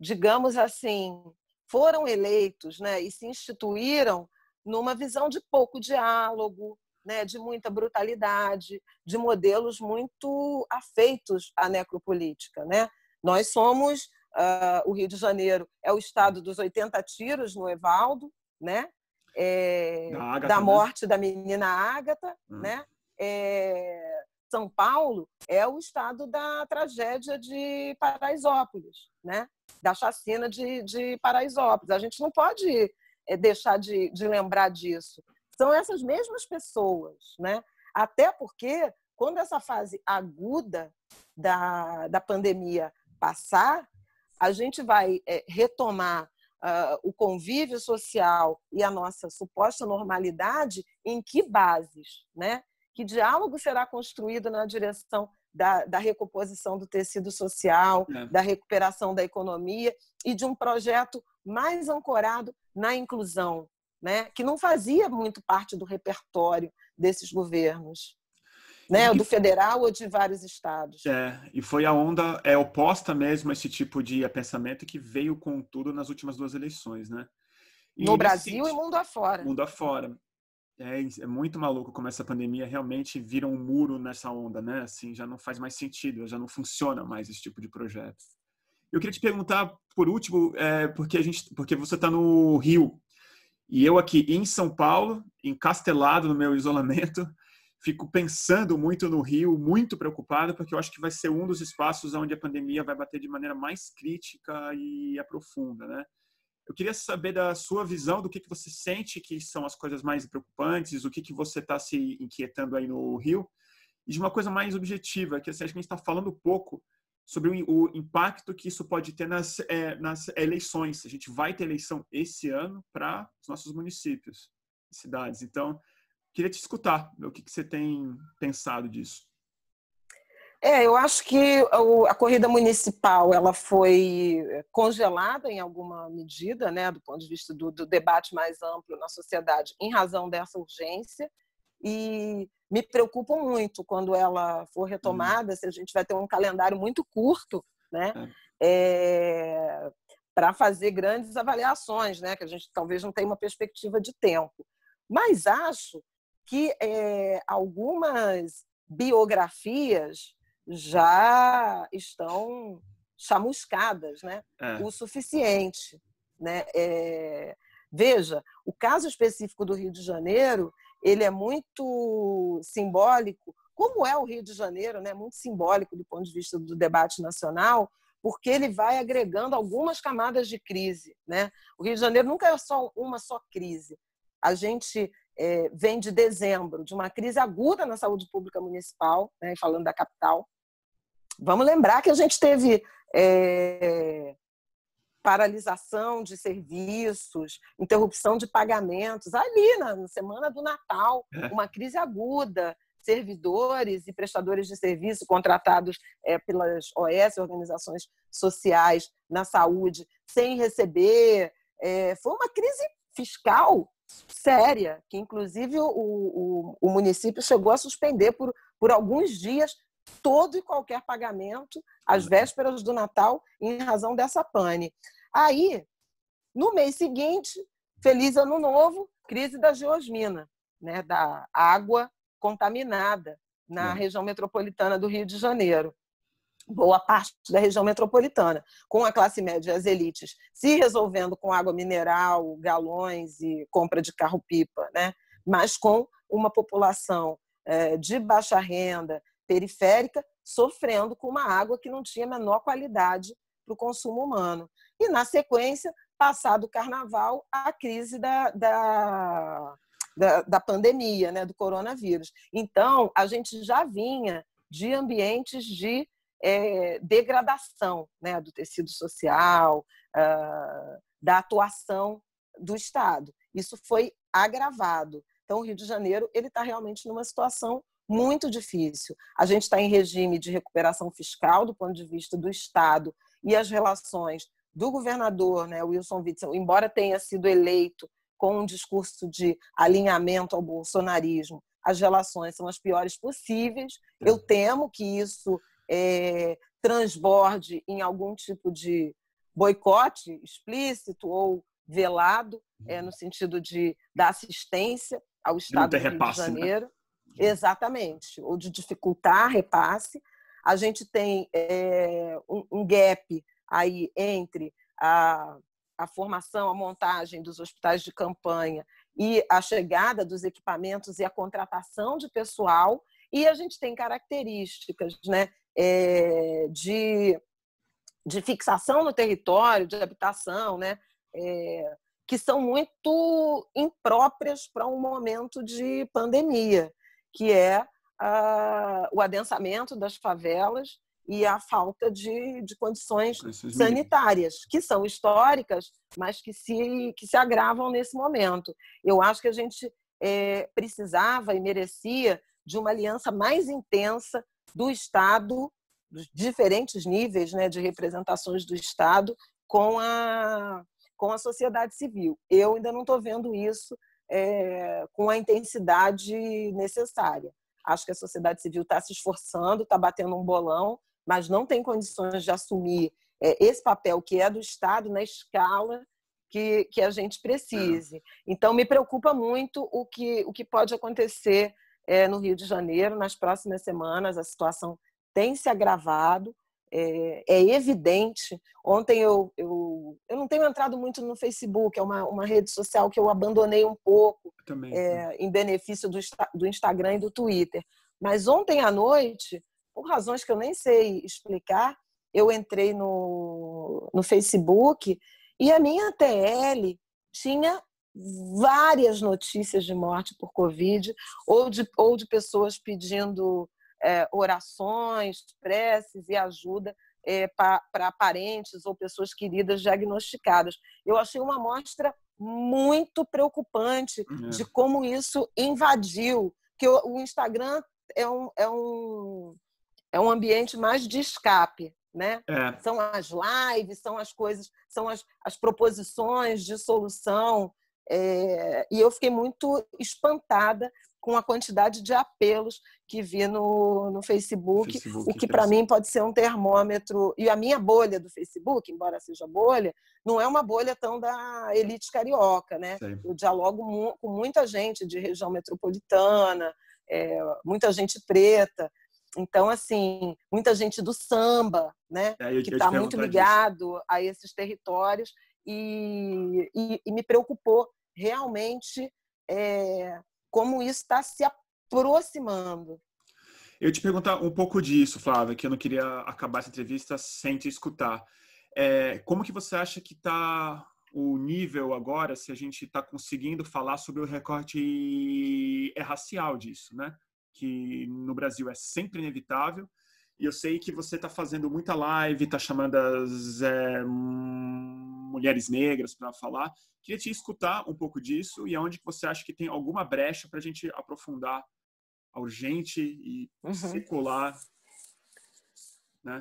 digamos assim, foram eleitos né, e se instituíram numa visão de pouco diálogo, né, de muita brutalidade, de modelos muito afeitos à necropolítica. Né? Nós somos, uh, o Rio de Janeiro é o estado dos 80 tiros no Evaldo, né? É, da, da, né? morte da menina Ágata, hum. né? É, São Paulo é o estado da tragédia de Paraisópolis, né? da chacina de, de Paraisópolis. A gente não pode é, deixar de, de lembrar disso são essas mesmas pessoas, né? Até porque quando essa fase aguda da, da pandemia passar, a gente vai é, retomar uh, o convívio social e a nossa suposta normalidade em que bases, né? Que diálogo será construído na direção da, da recomposição do tecido social, é. da recuperação da economia e de um projeto mais ancorado na inclusão, né, que não fazia muito parte do repertório desses governos. Né, do federal ou de vários estados. É, e foi a onda é oposta mesmo a esse tipo de pensamento que veio com tudo nas últimas duas eleições, né? E no Brasil e mundo afora. Mundo afora. É, é, é, muito maluco como essa pandemia realmente vira um muro nessa onda, né? Assim, já não faz mais sentido, já não funciona mais esse tipo de projeto. Eu queria te perguntar, por último, é, porque, a gente, porque você está no Rio, e eu aqui em São Paulo, encastelado no meu isolamento, fico pensando muito no Rio, muito preocupado, porque eu acho que vai ser um dos espaços onde a pandemia vai bater de maneira mais crítica e aprofunda, né? Eu queria saber da sua visão do que, que você sente que são as coisas mais preocupantes, o que, que você está se inquietando aí no Rio, e de uma coisa mais objetiva, que assim, acho que a gente está falando pouco sobre o, o impacto que isso pode ter nas, é, nas eleições. A gente vai ter eleição esse ano para os nossos municípios e cidades. Então, queria te escutar, o que, que você tem pensado disso. É, eu acho que a corrida municipal ela foi congelada em alguma medida, né, do ponto de vista do, do, debate mais amplo na sociedade, em razão dessa urgência. E me preocupam muito quando ela for uhum. retomada, uhum. se a gente vai ter um calendário muito curto, né? É, eh, para fazer grandes avaliações, né? Que a gente talvez não tenha uma perspectiva de tempo. Mas acho que é, algumas biografias já estão chamuscadas, né? É. O suficiente, né? É, veja, o caso específico do Rio de Janeiro ele é muito simbólico, como é o Rio de Janeiro, né? muito simbólico do ponto de vista do debate nacional, porque ele vai agregando algumas camadas de crise. Né? O Rio de Janeiro nunca é só uma só crise. A gente é, vem de dezembro de uma crise aguda na saúde pública municipal, né? falando da capital. Vamos lembrar que a gente teve é, paralisação de serviços, interrupção de pagamentos, ali na semana do Natal, é. uma crise aguda, servidores e prestadores de serviço contratados é, pelas OS, organizações sociais na saúde, sem receber. É, foi uma crise fiscal séria, que inclusive o, o, o município chegou a suspender por, por alguns dias todo e qualquer pagamento às vésperas do Natal em razão dessa pane. Aí, no mês seguinte, feliz ano novo, crise da geosmina, né, da água contaminada na região metropolitana do Rio de Janeiro. Boa parte da região metropolitana, com a classe média e as elites se resolvendo com água mineral, galões e compra de carro-pipa, né? mas com uma população eh, de baixa renda, periférica, sofrendo com uma água que não tinha menor qualidade para o consumo humano. E, na sequência, passado o carnaval, a crise da, da, da, da pandemia, né, do coronavírus. Então, a gente já vinha de ambientes de é, degradação né, do tecido social, ah, da atuação do Estado. Isso foi agravado. Então, o Rio de Janeiro ele está realmente numa situação muito difícil. A gente está em regime de recuperação fiscal do ponto de vista do Estado e as relações do governador, né, Wilson Witzel, embora tenha sido eleito com um discurso de alinhamento ao bolsonarismo, as relações são as piores possíveis. É. Eu temo que isso é, transborde em algum tipo de boicote explícito ou velado, é, uhum. no sentido de dar assistência ao Estado do Rio de né? Janeiro. Né? Exatamente, ou de dificultar repasse. A gente tem é, um, um, gap aí entre a, a formação, a montagem dos hospitais de campanha e a chegada dos equipamentos e a contratação de pessoal. E a gente tem características né, é, de, de fixação no território, de habitação, né, é, que são muito impróprias para um momento de pandemia que é o adensamento das favelas e a falta de, de condições Preciso sanitárias, mesmo. que são históricas, mas que se, que se agravam nesse momento. Eu acho que a gente é, precisava e merecia de uma aliança mais intensa do Estado, dos diferentes níveis né, de representações do Estado, com a, com a sociedade civil. Eu ainda não estou vendo isso é, com a intensidade necessária. Acho que a sociedade civil está se esforçando, está batendo um bolão, mas não tem condições de assumir é, esse papel que é do Estado na escala que, que a gente precise. Então, me preocupa muito o que, o que pode acontecer é, no Rio de Janeiro nas próximas semanas. A situação tem se agravado é, é evidente. Ontem eu, eu, eu não tenho entrado muito no Facebook, é uma, uma rede social que eu abandonei um pouco também, é, em benefício do, do Instagram e do Twitter. Mas ontem à noite, por razões que eu nem sei explicar, eu entrei no, no Facebook e a minha TL tinha várias notícias de morte por Covid ou de, ou de pessoas pedindo é, orações, preces e ajuda é, eh, para parentes ou pessoas queridas diagnosticadas. Eu achei uma amostra muito preocupante é. de como isso invadiu, que o, o Instagram é um, é, um, é um ambiente mais de escape, né? É. São as lives, são as coisas, são as, as proposições de solução. É, e eu fiquei muito espantada com a quantidade de apelos que vi no, no Facebook, Facebook o que para mim pode ser um termômetro. E a minha bolha do Facebook, embora seja bolha, não é uma bolha tão da elite carioca, né? Sim. Eu dialogo mu com muita gente de região metropolitana, é, muita gente preta. Então, assim, muita gente do samba, né? É, que está muito ligado disso. a esses territórios e, e, e me preocupou realmente é, como isso está se aproximando. Eu te perguntar um pouco disso, Flávia, que eu não queria acabar essa entrevista sem te escutar. É, como que você acha que está o nível agora, se a gente está conseguindo falar sobre o recorte é racial disso, né? Que no Brasil é sempre inevitável e eu sei que você está fazendo muita live, está chamando as é, mulheres negras para falar. Queria te escutar um pouco disso e aonde você acha que tem alguma brecha para a gente aprofundar a urgente e uhum. Né?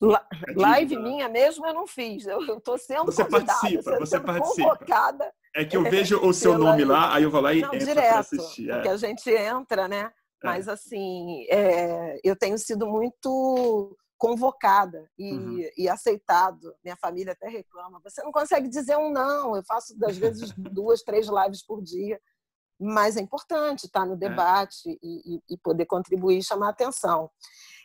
La live minha mesmo eu não fiz. Eu estou sendo você participa, você participa. Convocada. É que eu vejo o seu nome lá, aí eu vou lá e não, entro direto, assistir. É. Porque a gente entra, né? É. Mas, assim, é, eu tenho sido muito convocada uhum. e, uhum. e, aceitado. Minha família até reclama. Você não consegue dizer um não. Eu faço, às vezes, duas, três lives por dia. Mas é importante estar no é. debate é. e, e, poder contribuir e chamar atenção.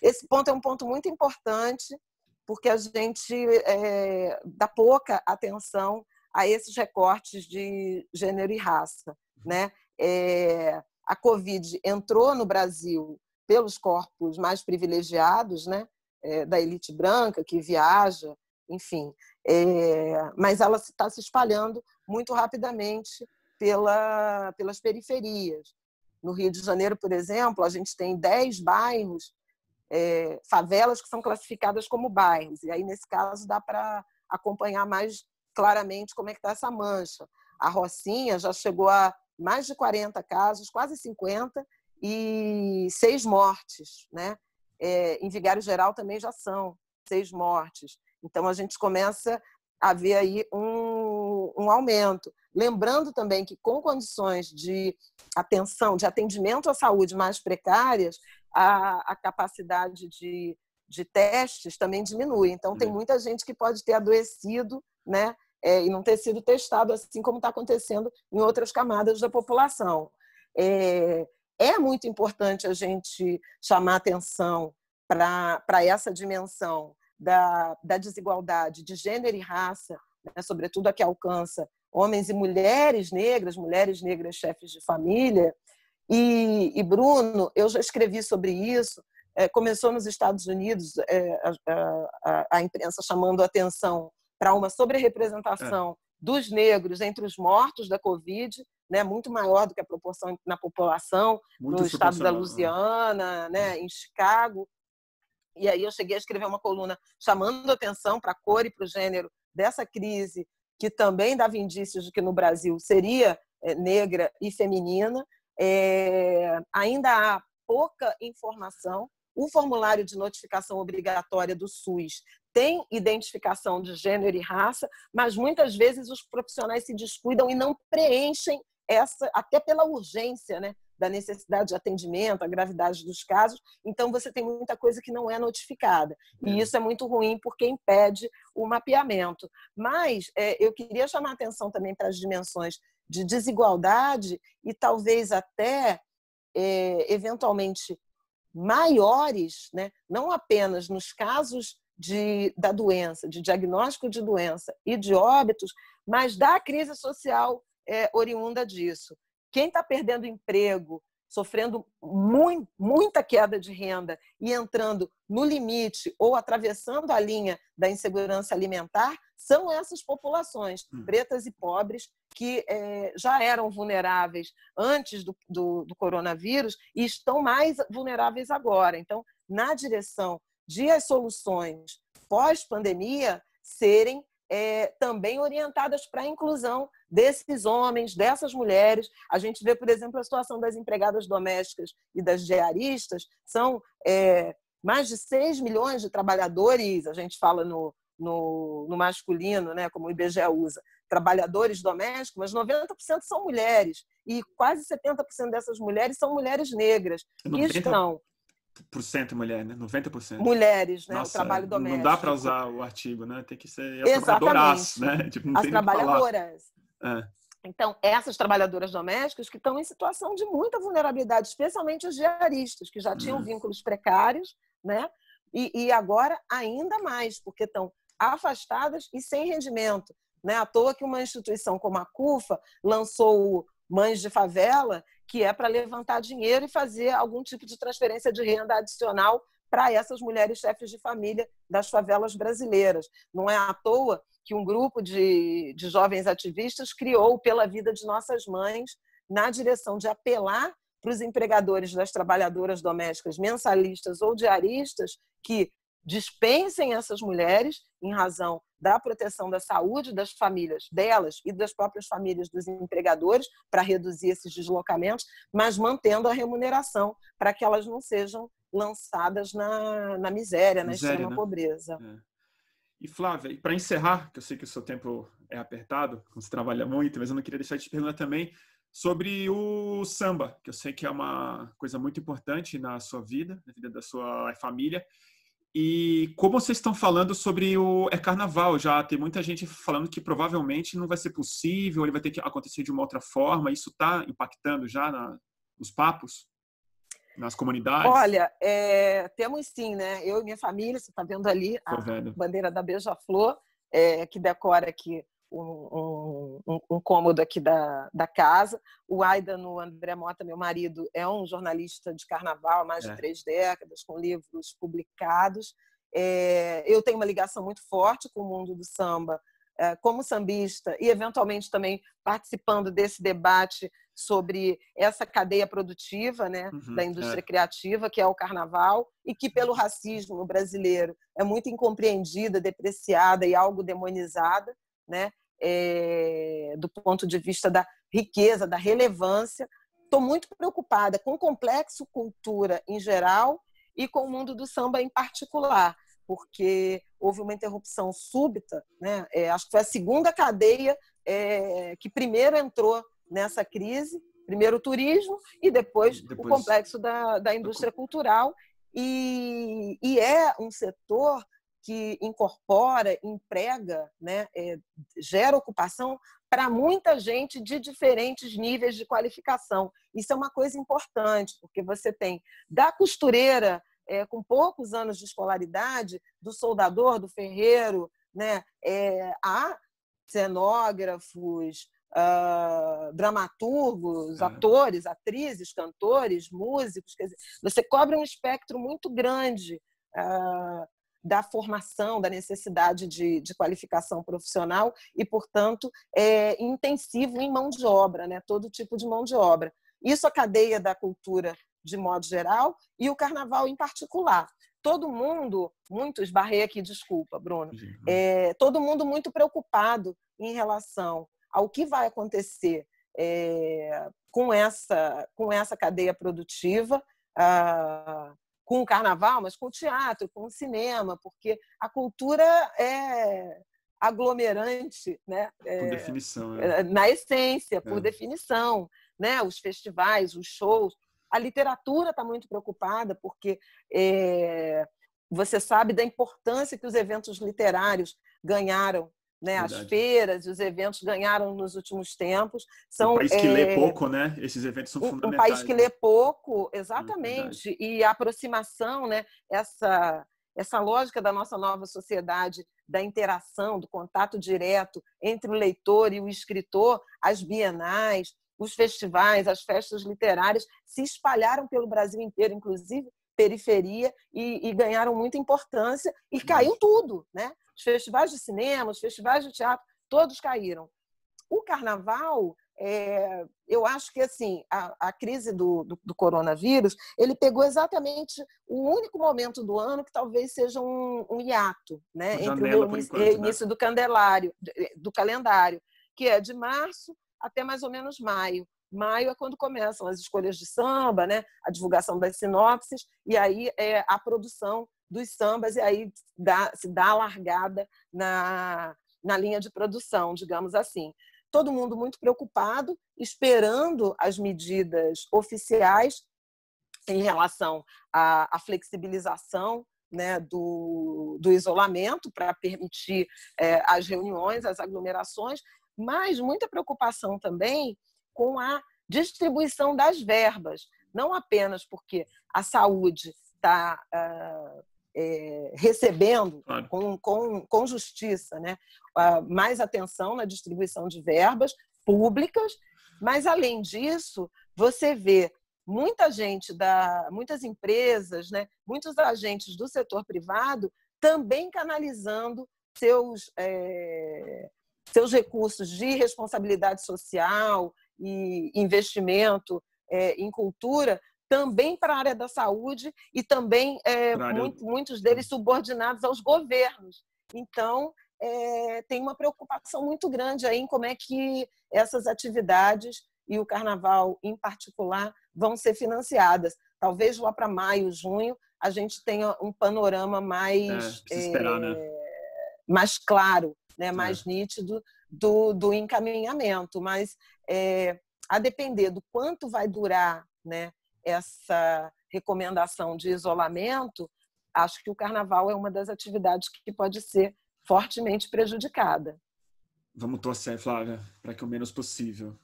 Esse ponto é um ponto muito importante, porque a gente é, dá pouca atenção a esses recortes de gênero e raça. Uhum. Né? É, a Covid entrou no Brasil pelos corpos mais privilegiados, né? É, da elite branca que viaja, enfim. É, mas ela está se espalhando muito rapidamente pela, pelas periferias. No Rio de Janeiro, por exemplo, a gente tem 10 bairros, é, favelas que são classificadas como bairros. E aí, nesse caso, dá para acompanhar mais claramente como é que está essa mancha. A Rocinha já chegou a mais de 40 casos, quase 50, e seis mortes. Né? É, em Vigário Geral também já são seis mortes. Então a gente começa a ver aí um, um aumento. Lembrando também que com condições de atenção, de atendimento à saúde mais precárias, a, a capacidade de, de testes também diminui. Então tem muita gente que pode ter adoecido, né? é, e não ter sido testado, assim como está acontecendo em outras camadas da população. É, é muito importante a gente chamar atenção para essa dimensão da, da, desigualdade de gênero e raça, né, sobretudo a que alcança homens e mulheres negras, mulheres negras chefes de família. E, e Bruno, eu já escrevi sobre isso. É, começou nos Estados Unidos é, a, a, a, imprensa chamando atenção para uma sobre-representação é. dos negros entre os mortos da Covid, né, muito maior do que a proporção na população, muito no estado da é. Louisiana, né, hum. em Chicago. E aí eu cheguei a escrever uma coluna chamando atenção para a cor e para o gênero dessa crise, que também dava indícios de que no Brasil seria eh, negra e feminina. É, ainda há pouca informação o formulário de notificação obrigatória do SUS tem identificação de gênero e raça, mas muitas vezes os profissionais se descuidam e não preenchem essa, até pela urgência, né? Da necessidade de atendimento, a gravidade dos casos, então você tem muita coisa que não é notificada. E é. isso é muito ruim porque impede o mapeamento. Mas é, eu queria chamar atenção também para as dimensões de desigualdade e talvez até, é, eventualmente, maiores, né? não apenas nos casos de, da doença, de diagnóstico de doença e de óbitos, mas da crise social é, oriunda disso. Quem está perdendo emprego, sofrendo muito, muita queda de renda e entrando no limite ou atravessando a linha da insegurança alimentar, são essas populações, hum. pretas e pobres, que é, já eram vulneráveis antes do, do, do coronavírus e estão mais vulneráveis agora. Então, na direção de as soluções pós-pandemia serem é, também orientadas para a inclusão desses homens, dessas mulheres. A gente vê, por exemplo, a situação das empregadas domésticas e das diaristas, são é, mais de 6 milhões de trabalhadores, a gente fala no, no, no masculino, né, como o IBGE usa, trabalhadores domésticos, mas 90% são mulheres. E quase 70% dessas mulheres são mulheres negras. 90... não? estão. Por cento mulher, né? 90%. Mulheres, né? Nossa, o trabalho doméstico. Não dá para usar o artigo, né? Tem que ser né? tipo, as trabalhadoras, né? Tipo, as trabalhadoras. Então, essas trabalhadoras domésticas que estão em situação de muita vulnerabilidade, especialmente os diaristas, que já tinham vínculos precários, né? E, e agora ainda mais, porque estão afastadas e sem rendimento. Né? À toa que uma instituição como a CUFA lançou o Mães de Favela, que é para levantar dinheiro e fazer algum tipo de transferência de renda adicional para essas mulheres chefes de família das favelas brasileiras. Não é à toa que um grupo de, de jovens ativistas criou Pela Vida de Nossas Mães, na direção de apelar para os empregadores das trabalhadoras domésticas mensalistas ou diaristas que dispensem essas mulheres em razão da proteção da saúde das famílias delas e das próprias famílias dos empregadores para reduzir esses deslocamentos, mas mantendo a remuneração para que elas não sejam lançadas na, na miséria, na miséria, extrema né? pobreza. É. E Flávia, para encerrar, que eu sei que o seu tempo é apertado, você trabalha muito, mas eu não queria deixar de te perguntar também sobre o samba, que eu sei que é uma coisa muito importante na sua vida, na vida da sua família. E como vocês estão falando sobre o é carnaval já, tem muita gente falando que provavelmente não vai ser possível, ele vai ter que acontecer de uma outra forma. Isso está impactando já na, nos papos, nas comunidades? Olha, é, temos sim, né? Eu e minha família, você está vendo ali Tô a vendo. bandeira da Beija-Flor, é, que decora aqui um, um, cômodo aqui da, da casa. O Aidano André Mota, meu marido, é um jornalista de carnaval há mais é. de três décadas, com livros publicados. É, eu tenho uma ligação muito forte com o mundo do samba, é, como sambista, e eventualmente também participando desse debate sobre essa cadeia produtiva né, uhum, da indústria é. criativa, que é o carnaval, e que, pelo racismo brasileiro, é muito incompreendida, depreciada e algo demonizada. Né? é, do ponto de vista da riqueza, da relevância. Estou muito preocupada com o complexo cultura em geral e com o mundo do samba em particular, porque houve uma interrupção súbita, né? É, acho que foi a segunda cadeia é, que primeiro entrou nessa crise, primeiro o turismo e depois, depois... o complexo da, da indústria cultural, e, e é um setor que incorpora, emprega, né, é, gera ocupação para muita gente de diferentes níveis de qualificação. Isso é uma coisa importante, porque você tem da costureira é, com poucos anos de escolaridade, do soldador, do ferreiro, né, é, a cenógrafos, Uh, dramaturgos, é. atores, atrizes, cantores, músicos. Dizer, você cobre um espectro muito grande uh, da formação, da necessidade de, de qualificação profissional e, portanto, é intensivo em mão de obra, né? todo tipo de mão de obra. Isso a cadeia da cultura de modo geral e o carnaval em particular. Todo mundo, muito esbarrei aqui, desculpa, Bruno, é, todo mundo muito preocupado em relação ao que vai acontecer é, com, essa, com essa cadeia produtiva. Ah, com o carnaval, mas com o teatro, com o cinema, porque a cultura é aglomerante, né? É, por definição. É. é na essência, por é. definição, né? Os festivais, os shows, a literatura está muito preocupada porque é, você sabe da importância que os eventos literários ganharam né? Verdade. As feiras e os eventos ganharam nos últimos tempos. São, um país que é... lê eh, pouco, né? Esses eventos são um, fundamentais. Um país que né? lê pouco, hum, exatamente. É e a aproximação, né? essa, essa lógica da nossa nova sociedade, da interação, do contato direto entre o leitor e o escritor, as bienais, os festivais, as festas literárias se espalharam pelo Brasil inteiro, inclusive periferia, e, e ganharam muita importância e caiu tudo, né? Os festivais de cinema, os festivais de teatro, todos caíram. O carnaval, é, eu acho que assim a, a crise do, do, do, coronavírus ele pegou exatamente o único momento do ano que talvez seja um, um hiato, né, entre janela, o início, enquanto, né? início né? do candelário, do calendário, que é de março até mais ou menos maio. Maio é quando começam as escolhas de samba, né, a divulgação das sinopses e aí é a produção dos sambas, e aí dá, se dá a largada na, na linha de produção, digamos assim. Todo mundo muito preocupado, esperando as medidas oficiais em relação à, à flexibilização né, do, do, isolamento para permitir é, as reuniões, as aglomerações, mas muita preocupação também com a distribuição das verbas, não apenas porque a saúde está uh, ah, é, recebendo claro. com, com, com justiça né? mais atenção na distribuição de verbas públicas, mas além disso, você vê muita gente da muitas empresas, né, muitos agentes do setor privado também canalizando seus é, seus recursos de responsabilidade social e investimento é, em cultura também para a área da saúde e também é, muito, muitos deles subordinados aos governos. Então, é, tem uma preocupação muito grande aí em como é que essas atividades e o carnaval em particular vão ser financiadas. Talvez lá para maio, junho, a gente tenha um panorama mais é, esperar, né? Eh, mais claro, né, é. mais nítido do, do encaminhamento. Mas a depender do quanto vai durar né, essa recomendação de isolamento, acho que o carnaval é uma das atividades que pode ser fortemente prejudicada. Vamos torcer, Flávia, para que o menos possível.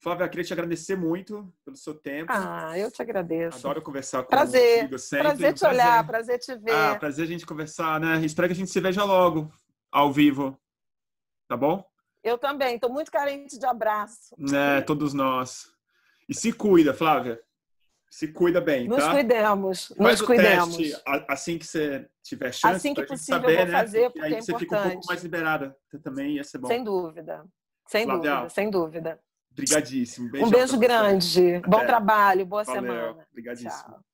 Flávia, eu queria te agradecer muito pelo seu tempo. Ah, eu te agradeço. Adoro conversar com prazer. sempre. É prazer te prazer. olhar, prazer te ver. Ah, prazer a gente conversar, né? Espero que a gente se veja logo, ao vivo. Tá bom? Eu também, estou muito carente de abraço. É, todos nós. E se cuida, Flávia se cuida bem, nos tá? cuidemos, Faz nos cuidemos. Teste, assim que você tiver chance, assim que possível saber, eu vou né? fazer, né? porque é aí é você importante. fica um pouco mais liberada também, ia ser bom. Sem dúvida, sem Flávia, dúvida, sem dúvida. Obrigadíssimo. Um beijo grande. Bom trabalho, boa Valeu. semana. Obrigadíssimo. Tchau.